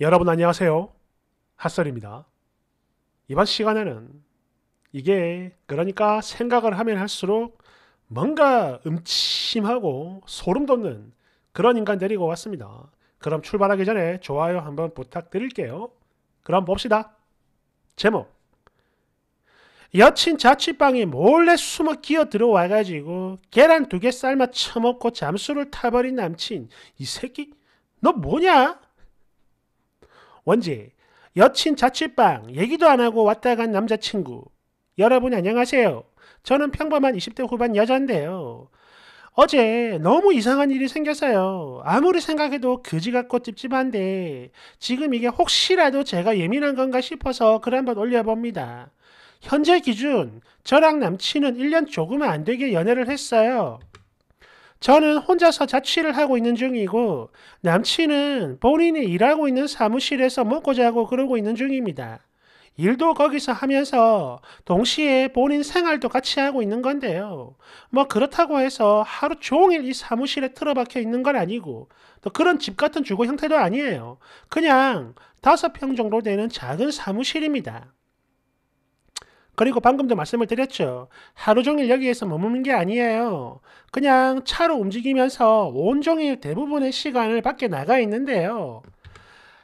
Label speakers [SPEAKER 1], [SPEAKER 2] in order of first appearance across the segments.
[SPEAKER 1] 여러분 안녕하세요. 핫설입니다. 이번 시간에는 이게 그러니까 생각을 하면 할수록 뭔가 음침하고 소름 돋는 그런 인간 데리고 왔습니다. 그럼 출발하기 전에 좋아요 한번 부탁드릴게요. 그럼 봅시다. 제목 여친 자취방에 몰래 숨어 기어 들어와가지고 계란 두 개 삶아 처먹고 잠수를 타버린 남친 이 새끼 너 뭐냐? 원지, 여친 자취방, 얘기도 안 하고 왔다 간 남자친구. 여러분 안녕하세요. 저는 평범한 20대 후반 여자인데요. 어제 너무 이상한 일이 생겼어요. 아무리 생각해도 그지 같고 찝찝한데 지금 이게 혹시라도 제가 예민한 건가 싶어서 글 한번 올려봅니다. 현재 기준 저랑 남친은 1년 조금 안 되게 연애를 했어요. 저는 혼자서 자취를 하고 있는 중이고 남친은 본인이 일하고 있는 사무실에서 먹고 자고 그러고 있는 중입니다. 일도 거기서 하면서 동시에 본인 생활도 같이 하고 있는 건데요. 뭐 그렇다고 해서 하루 종일 이 사무실에 틀어박혀 있는 건 아니고 또 그런 집 같은 주거 형태도 아니에요. 그냥 다섯 평 정도 되는 작은 사무실입니다. 그리고 방금도 말씀을 드렸죠. 하루 종일 여기에서 머무는 게 아니에요. 그냥 차로 움직이면서 온종일 대부분의 시간을 밖에 나가 있는데요.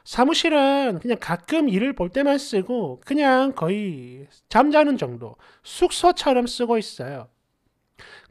[SPEAKER 1] 사무실은 그냥 가끔 일을 볼 때만 쓰고 그냥 거의 잠자는 정도 숙소처럼 쓰고 있어요.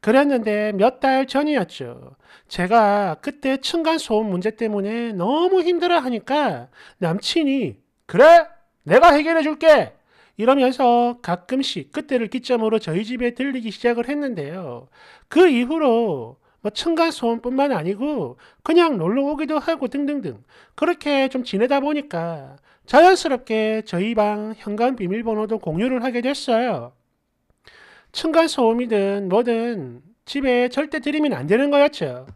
[SPEAKER 1] 그랬는데 몇 달 전이었죠. 제가 그때 층간소음 문제 때문에 너무 힘들어 하니까 남친이 그래! 내가 해결해 줄게! 이러면서 가끔씩 그때를 기점으로 저희 집에 들리기 시작을 했는데요. 그 이후로 뭐 층간소음뿐만 아니고 그냥 놀러 오기도 하고 등등등 그렇게 좀 지내다 보니까 자연스럽게 저희 방 현관 비밀번호도 공유를 하게 됐어요. 층간소음이든 뭐든 집에 절대 들이면 안 되는 거였죠.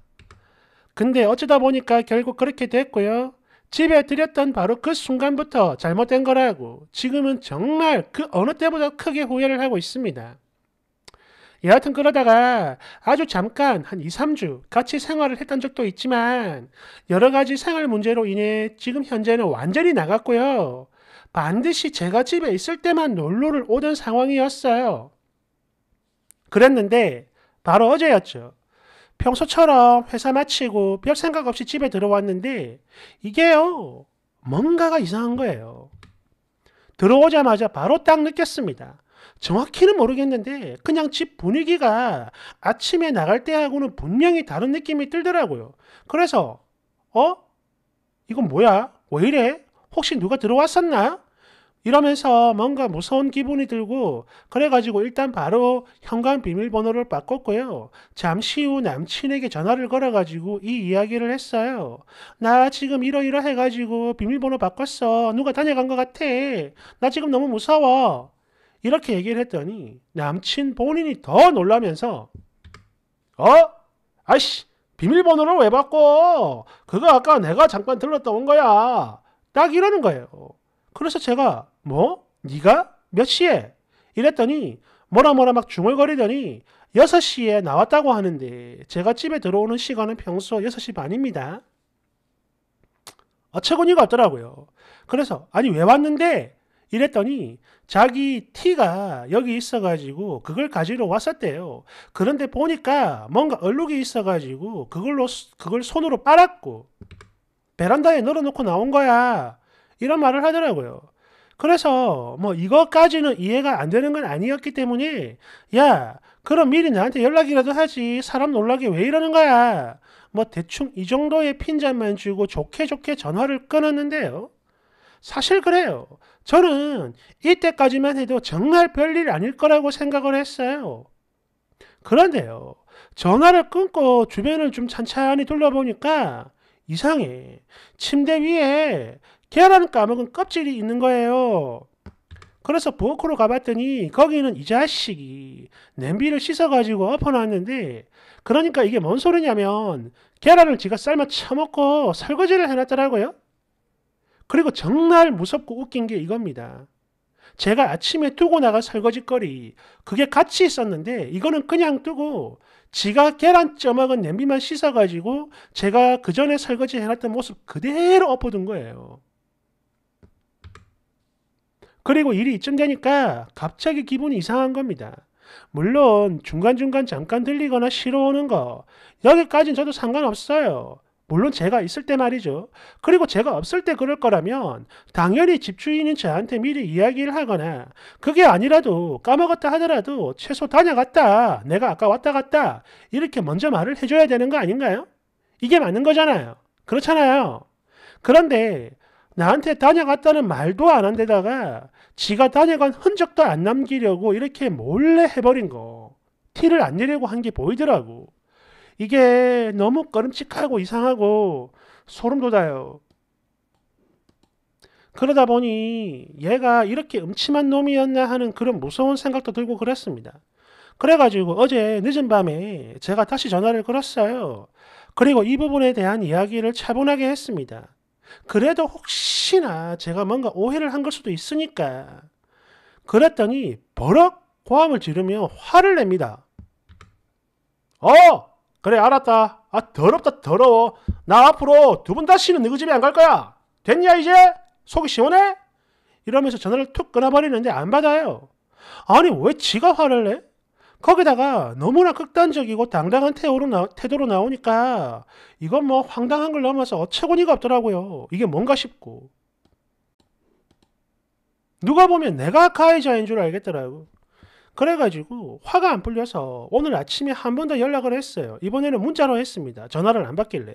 [SPEAKER 1] 근데 어쩌다 보니까 결국 그렇게 됐고요. 집에 들였던 바로 그 순간부터 잘못된 거라고 지금은 정말 그 어느 때보다 크게 후회를 하고 있습니다. 여하튼 그러다가 아주 잠깐 한 2, 3주 같이 생활을 했던 적도 있지만 여러 가지 생활 문제로 인해 지금 현재는 완전히 나갔고요. 반드시 제가 집에 있을 때만 놀러를 오던 상황이었어요. 그랬는데 바로 어제였죠. 평소처럼 회사 마치고 별 생각 없이 집에 들어왔는데 이게요 뭔가가 이상한 거예요. 들어오자마자 바로 딱 느꼈습니다. 정확히는 모르겠는데 그냥 집 분위기가 아침에 나갈 때하고는 분명히 다른 느낌이 들더라고요. 그래서 어? 이건 뭐야? 왜 이래? 혹시 누가 들어왔었나? 이러면서 뭔가 무서운 기분이 들고 그래가지고 일단 바로 현관 비밀번호를 바꿨고요. 잠시 후 남친에게 전화를 걸어가지고 이 이야기를 했어요. 나 지금 이러이러 해가지고 비밀번호 바꿨어. 누가 다녀간 것 같아. 나 지금 너무 무서워. 이렇게 얘기를 했더니 남친 본인이 더 놀라면서 어? 아이씨 비밀번호를 왜 바꿔? 그거 아까 내가 잠깐 들렀다 온 거야. 딱 이러는 거예요. 그래서 제가 뭐? 네가 몇 시에? 이랬더니 뭐라 뭐라 막 중얼거리더니 6시에 나왔다고 하는데 제가 집에 들어오는 시간은 평소 6시 반입니다. 어처구니가 없더라고요. 그래서 아니 왜 왔는데? 이랬더니 자기 티가 여기 있어가지고 그걸 가지러 왔었대요. 그런데 보니까 뭔가 얼룩이 있어가지고 그걸로 그걸 손으로 빨았고 베란다에 널어놓고 나온 거야. 이런 말을 하더라고요. 그래서 뭐 이것까지는 이해가 안 되는 건 아니었기 때문에 야 그럼 미리 나한테 연락이라도 하지 사람 놀라게 왜 이러는 거야 뭐 대충 이 정도의 핀잔만 주고 좋게 좋게 전화를 끊었는데요 사실 그래요 저는 이때까지만 해도 정말 별일 아닐 거라고 생각을 했어요 그런데요 전화를 끊고 주변을 좀 찬찬히 둘러보니까 이상해 침대 위에 계란은 까먹은 껍질이 있는 거예요. 그래서 부엌으로 가봤더니 거기는 이 자식이 냄비를 씻어가지고 엎어놨는데 그러니까 이게 뭔 소리냐면 계란을 지가 삶아 처먹고 설거지를 해놨더라고요. 그리고 정말 무섭고 웃긴 게 이겁니다. 제가 아침에 두고 나갈 설거지거리 그게 같이 있었는데 이거는 그냥 두고 지가 계란 쪄먹은 냄비만 씻어가지고 제가 그 전에 설거지 해놨던 모습 그대로 엎어둔 거예요. 그리고 일이 이쯤 되니까 갑자기 기분이 이상한 겁니다. 물론 중간중간 잠깐 들리거나 싫어오는 거여기까진 저도 상관없어요. 물론 제가 있을 때 말이죠. 그리고 제가 없을 때 그럴 거라면 당연히 집주인인 저한테 미리 이야기를 하거나 그게 아니라도 까먹었다 하더라도 최소 다녀갔다. 내가 아까 왔다 갔다. 이렇게 먼저 말을 해줘야 되는 거 아닌가요? 이게 맞는 거잖아요. 그렇잖아요. 그런데 나한테 다녀갔다는 말도 안 한데다가 지가 다녀간 흔적도 안 남기려고 이렇게 몰래 해버린 거. 티를 안 내려고 한 게 보이더라고. 이게 너무 꺼름칙하고 이상하고 소름 돋아요. 그러다 보니 얘가 이렇게 음침한 놈이었나 하는 그런 무서운 생각도 들고 그랬습니다. 그래가지고 어제 늦은 밤에 제가 다시 전화를 걸었어요. 그리고 이 부분에 대한 이야기를 차분하게 했습니다. 그래도 혹시나 제가 뭔가 오해를 한 걸 수도 있으니까. 그랬더니 버럭 고함을 지르며 화를 냅니다. 어! 그래 알았다. 아 더럽다 더러워. 나 앞으로 두 분 다시는 너희 집에 안 갈 거야. 됐냐 이제? 속이 시원해? 이러면서 전화를 툭 끊어버리는데 안 받아요. 아니 왜 지가 화를 내? 거기다가 너무나 극단적이고 당당한 태도로, 나, 태도로 나오니까 이건 뭐 황당한 걸 넘어서 어처구니가 없더라고요. 이게 뭔가 싶고. 누가 보면 내가 가해자인 줄 알겠더라고. 그래가지고 화가 안 풀려서 오늘 아침에 한 번 더 연락을 했어요. 이번에는 문자로 했습니다. 전화를 안 받길래.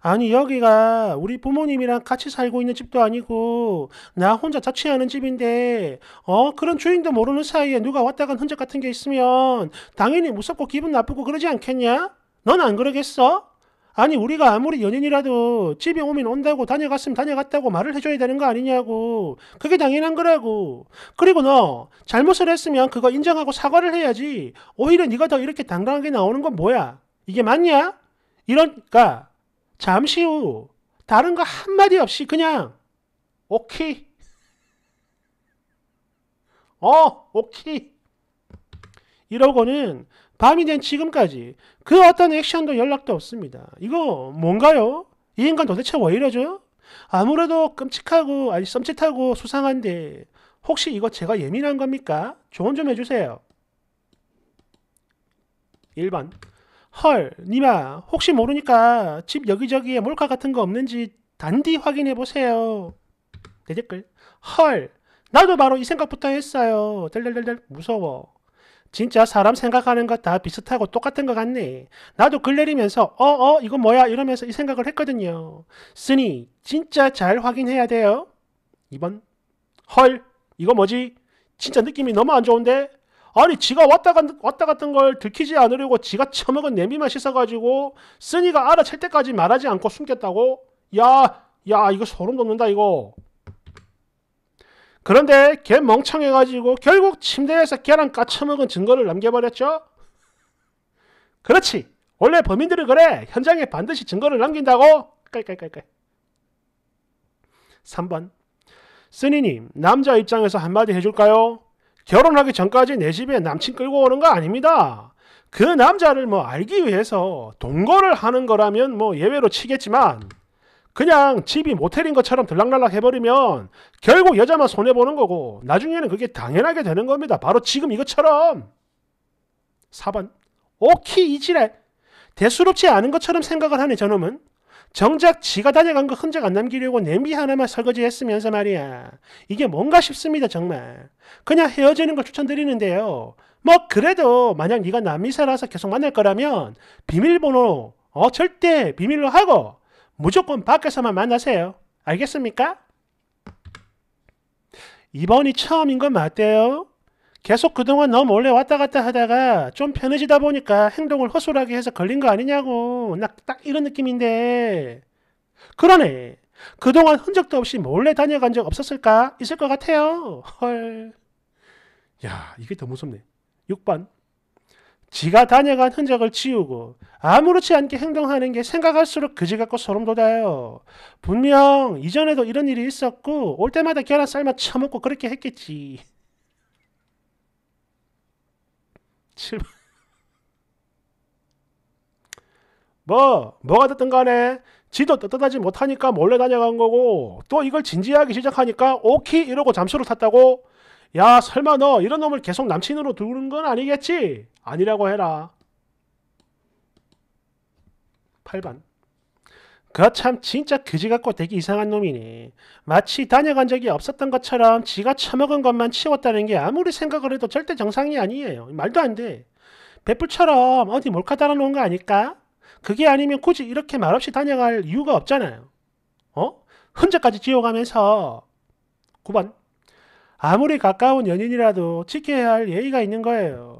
[SPEAKER 1] 아니 여기가 우리 부모님이랑 같이 살고 있는 집도 아니고 나 혼자 자취하는 집인데 어 그런 주인도 모르는 사이에 누가 왔다 간 흔적 같은 게 있으면 당연히 무섭고 기분 나쁘고 그러지 않겠냐? 넌 안 그러겠어? 아니 우리가 아무리 연인이라도 집에 오면 온다고 다녀갔으면 다녀갔다고 말을 해줘야 되는 거 아니냐고 그게 당연한 거라고 그리고 너 잘못을 했으면 그거 인정하고 사과를 해야지 오히려 네가 더 이렇게 당당하게 나오는 건 뭐야 이게 맞냐? 이러니까 잠시 후 다른 거 한마디 없이 그냥 오케이. 어, 오케이. 이러고는 밤이 된 지금까지 그 어떤 액션도 연락도 없습니다. 이거 뭔가요? 이 인간 도대체 왜 이러죠? 아무래도 끔찍하고 아니 썸짓하고 수상한데 혹시 이거 제가 예민한 겁니까? 조언 좀 해주세요. 1번 헐, 니마, 혹시 모르니까 집 여기저기에 몰카 같은 거 없는지 단디 확인해 보세요. 내 댓글. 헐, 나도 바로 이 생각부터 했어요. 덜덜덜덜, 무서워. 진짜 사람 생각하는 거 다 비슷하고 똑같은 것 같네. 나도 글 내리면서 어어 어, 이거 뭐야 이러면서 이 생각을 했거든요. 쓰니 진짜 잘 확인해야 돼요. 2번 헐 이거 뭐지? 진짜 느낌이 너무 안 좋은데? 아니 지가 왔다 간, 왔다 갔던 걸 들키지 않으려고 지가 처먹은 냄비만 씻어가지고 쓰니가 알아챌 때까지 말하지 않고 숨겼다고? 야, 야 이거 소름 돋는다 이거. 그런데 걔 멍청해가지고 결국 침대에서 걔랑 까쳐먹은 증거를 남겨버렸죠? 그렇지. 원래 범인들은 그래. 현장에 반드시 증거를 남긴다고. 깔깔깔깔. 3번. 쓰니님, 남자 입장에서 한마디 해줄까요? 결혼하기 전까지 내 집에 남친 끌고 오는 거 아닙니다. 그 남자를 뭐 알기 위해서 동거를 하는 거라면 뭐 예외로 치겠지만 그냥 집이 모텔인 것처럼 들락날락 해버리면 결국 여자만 손해보는 거고 나중에는 그게 당연하게 되는 겁니다. 바로 지금 이것처럼 4번 오키 이지랄 대수롭지 않은 것처럼 생각을 하네 저놈은 정작 지가 다녀간 거 흔적 안 남기려고 냄비 하나만 설거지했으면서 말이야. 이게 뭔가 싶습니다 정말. 그냥 헤어지는 걸 추천드리는데요. 뭐 그래도 만약 네가 남미사라서 계속 만날 거라면 비밀번호 어 절대 비밀로 하고 무조건 밖에서만 만나세요. 알겠습니까? 이번이 처음인 건 맞대요. 계속 그동안 너무 몰래 왔다 갔다 하다가 좀 편해지다 보니까 행동을 허술하게 해서 걸린 거 아니냐고. 나딱 이런 느낌인데. 그러네. 그동안 흔적도 없이 몰래 다녀간 적 없었을까? 있을 것 같아요. 헐. 야, 이게 더 무섭네. 6번. 지가 다녀간 흔적을 지우고 아무렇지 않게 행동하는 게 생각할수록 그지 같고 소름 돋아요. 분명 이전에도 이런 일이 있었고 올 때마다 계란 삶아 처먹고 그렇게 했겠지. 7번. 뭐 뭐가 됐든 간에 지도 떳떳하지 못하니까 몰래 다녀간 거고 또 이걸 진지하게 시작하니까 오키 이러고 잠수를 탔다고 야 설마 너 이런 놈을 계속 남친으로 두는 건 아니겠지? 아니라고 해라. 8반 그참 진짜 그지 같고 되게 이상한 놈이네 마치 다녀간 적이 없었던 것처럼 지가 처먹은 것만 치웠다는 게 아무리 생각을 해도 절대 정상이 아니에요. 말도 안 돼. 배풀처럼 어디 몰카 달아놓은 거 아닐까? 그게 아니면 굳이 이렇게 말없이 다녀갈 이유가 없잖아요. 어? 흔적까지 지워가면서 9번 아무리 가까운 연인이라도 지켜야 할 예의가 있는 거예요.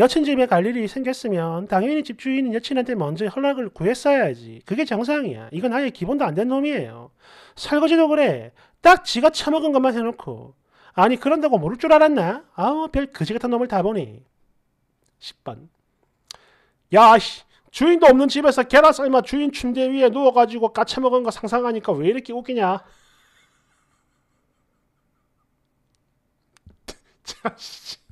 [SPEAKER 1] 여친 집에 갈 일이 생겼으면 당연히 집주인은 여친한테 먼저 허락을 구했어야지. 그게 정상이야. 이건 아예 기본도 안 된 놈이에요. 설거지도 그래. 딱 지가 처먹은 것만 해놓고. 아니 그런다고 모를 줄 알았나? 아우 별 그지 같은 놈을 다 보니. 10번. 야 씨. 주인도 없는 집에서 계란 삶아 주인 침대 위에 누워가지고 까쳐먹은 거 상상하니까 왜 이렇게 웃기냐? 자식.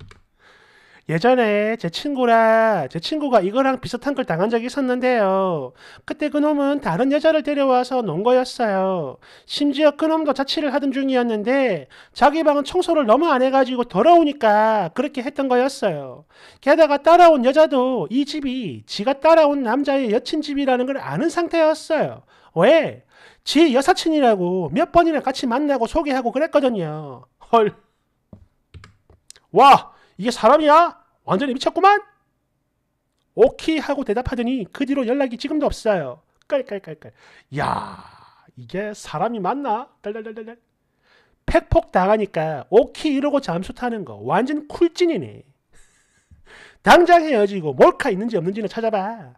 [SPEAKER 1] 예전에 제 친구라 제 친구가 이거랑 비슷한 걸 당한 적이 있었는데요. 그때 그놈은 다른 여자를 데려와서 논 거였어요. 심지어 그놈도 자취를 하던 중이었는데 자기 방은 청소를 너무 안 해가지고 더러우니까 그렇게 했던 거였어요. 게다가 따라온 여자도 이 집이 지가 따라온 남자의 여친 집이라는 걸 아는 상태였어요. 왜? 지 여사친이라고 몇 번이나 같이 만나고 소개하고 그랬거든요. 헐. 와! 이게 사람이야? 완전히 미쳤구만? 오케이 하고 대답하더니 그 뒤로 연락이 지금도 없어요. 깔깔깔깔. 야 이게 사람이 맞나? 달달달달달. 팩폭 당하니까 오케이 이러고 잠수 타는 거 완전 쿨진이네. 당장 헤어지고 몰카 있는지 없는지는 찾아봐.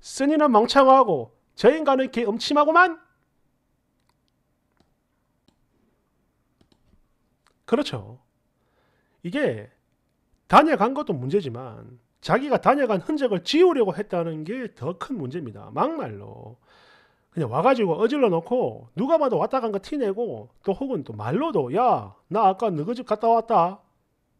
[SPEAKER 1] 쓰니는 멍청하고 저 인간은 개 음침하고만. 그렇죠. 이게 다녀간 것도 문제지만 자기가 다녀간 흔적을 지우려고 했다는 게 더 큰 문제입니다. 막말로. 그냥 와가지고 어질러 놓고 누가 봐도 왔다 간 거 티내고 또 혹은 또 말로도 야 나 아까 너그 집 갔다 왔다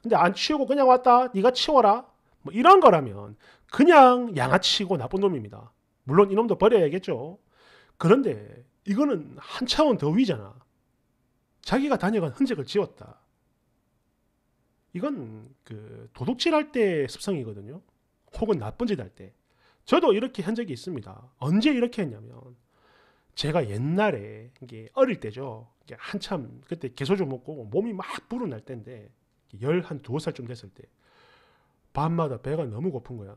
[SPEAKER 1] 근데 안 치우고 그냥 왔다 네가 치워라 뭐 이런 거라면 그냥 양아치고 나쁜 놈입니다 물론 이놈도 버려야겠죠 그런데 이거는 한 차원 더 위잖아 자기가 다녀간 흔적을 지웠다 이건 그 도둑질할 때 습성이거든요. 혹은 나쁜 짓 할 때. 저도 이렇게 한 적이 있습니다. 언제 이렇게 했냐면 제가 옛날에 이게 어릴 때죠. 이게 한참 그때 개소주 먹고 몸이 막 불어날 때인데 열 한 두어 살쯤 됐을 때 밤마다 배가 너무 고픈 거야.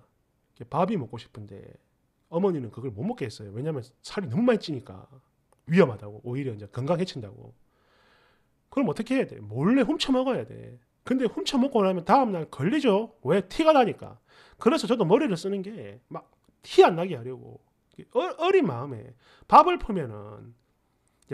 [SPEAKER 1] 밥이 먹고 싶은데 어머니는 그걸 못 먹게 했어요. 왜냐하면 살이 너무 많이 찌니까 위험하다고 오히려 이제 건강 해친다고. 그럼 어떻게 해야 돼? 몰래 훔쳐 먹어야 돼. 근데 훔쳐 먹고 나면 다음날 걸리죠. 왜? 티가 나니까. 그래서 저도 머리를 쓰는 게 막 티 안 나게 하려고. 어, 린 마음에 밥을 푸면은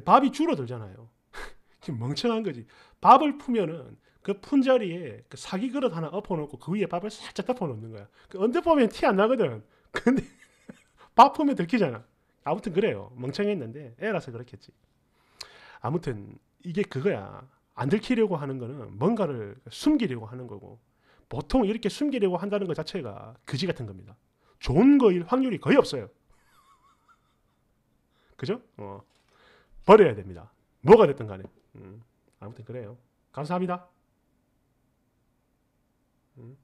[SPEAKER 1] 밥이 줄어들잖아요. 멍청한 거지. 밥을 푸면은 그 푼 자리에 그 사기 그릇 하나 엎어놓고 그 위에 밥을 살짝 덮어놓는 거야. 그언제 보면 티 안 나거든. 근데 밥 푸면 들키잖아. 아무튼 그래요. 멍청했는데 애라서 그렇겠지. 아무튼 이게 그거야. 안 들키려고 하는 거는 뭔가를 숨기려고 하는 거고 보통 이렇게 숨기려고 한다는 것 자체가 그지 같은 겁니다. 좋은 거일 확률이 거의 없어요. 그죠? 어. 버려야 됩니다. 뭐가 됐든 간에. 음, 아무튼 그래요. 감사합니다. 음.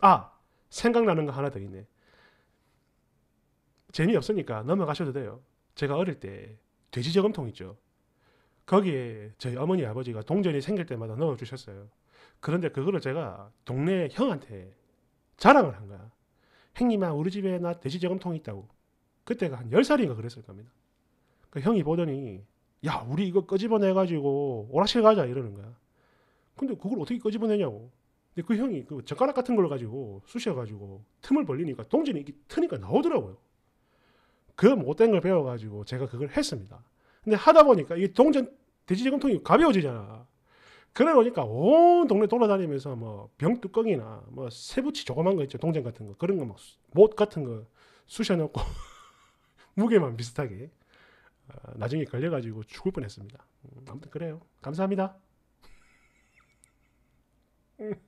[SPEAKER 1] 아! 생각나는 거 하나 더 있네. 재미없으니까 넘어가셔도 돼요. 제가 어릴 때 돼지 저금통 있죠. 거기에 저희 어머니 아버지가 동전이 생길 때마다 넣어주셨어요. 그런데 그거를 제가 동네 형한테 자랑을 한 거야. 형님아 우리 집에 나 돼지 저금통 이 있다고. 그때가 한 10살인가 그랬을 겁니다. 그 형이 보더니 야 우리 이거 꺼집어내가지고 오락실 가자 이러는 거야. 근데 그걸 어떻게 꺼집어내냐고 근데 그 형이 그 젓가락 같은 걸 가지고 쑤셔가지고 틈을 벌리니까 동전이 이게 렇 트니까 나오더라고요. 그 못된 걸 배워가지고 제가 그걸 했습니다. 근데 하다 보니까 이 동전 돼지저금통이 가벼워지잖아. 그래 니까온 동네 돌아다니면서 뭐 병뚜껑이나 뭐 세부치 조그만 거 있죠. 동전 같은 거. 그런 거막못 같은 거 쑤셔놓고 무게만 비슷하게 어, 나중에 걸려가지고 죽을 뻔했습니다. 음, 아무튼 그래요. 감사합니다. 음.